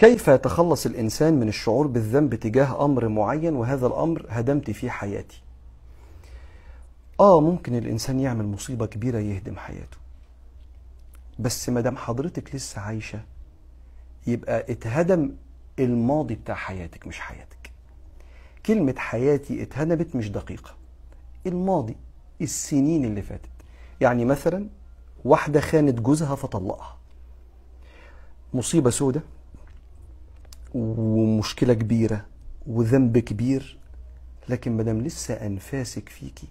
كيف يتخلص الإنسان من الشعور بالذنب تجاه أمر معين وهذا الأمر هدمت فيه حياتي آه ممكن الإنسان يعمل مصيبة كبيرة يهدم حياته بس ما دام حضرتك لسه عايشة يبقى اتهدم الماضي بتاع حياتك مش حياتك كلمة حياتي اتهدمت مش دقيقة الماضي السنين اللي فاتت يعني مثلا واحدة خانت جوزها فطلقها مصيبة سودة ومشكله كبيره وذنب كبير لكن ما دام لسه انفاسك فيكي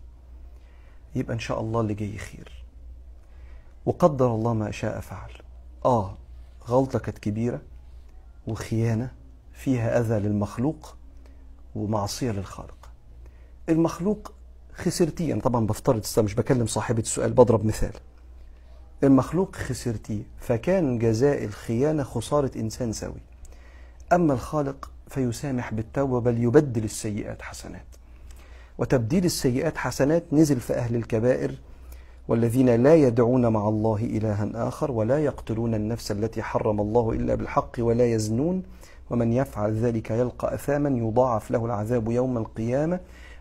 يبقى ان شاء الله اللي جاي خير وقدر الله ما شاء فعل اه غلطه كانت كبيره وخيانه فيها اذى للمخلوق ومعصيه للخالق المخلوق خسرتيه انا طبعا بفترض مش بكلم صاحبه السؤال بضرب مثال المخلوق خسرتيه فكان جزاء الخيانه خساره انسان سوي أما الخالق فيسامح بالتوبة بل يبدل السيئات حسنات وتبديل السيئات حسنات نزل في أهل الكبائر والذين لا يدعون مع الله إلها آخر ولا يقتلون النفس التي حرم الله إلا بالحق ولا يزنون ومن يفعل ذلك يلقى أثاما يضاعف له العذاب يوم القيامة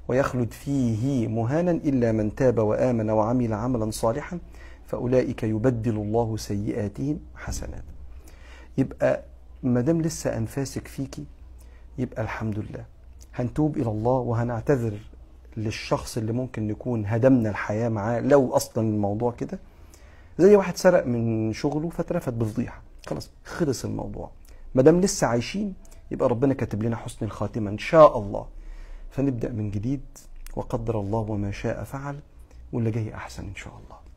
ويخلد فيه مهانا إلا من تاب وآمن وعمل عملا صالحا فأولئك يبدل الله سيئاتهم حسنات يبقى ما دام لسه انفاسك فيكي يبقى الحمد لله هنتوب الى الله وهنعتذر للشخص اللي ممكن نكون هدمنا الحياه معاه لو اصلا الموضوع كده زي واحد سرق من شغله فاترفد بفضيحه خلاص خلص الموضوع ما دام لسه عايشين يبقى ربنا كاتب لنا حسن الخاتمه ان شاء الله فنبدا من جديد وقدر الله وما شاء فعل واللي جاي احسن ان شاء الله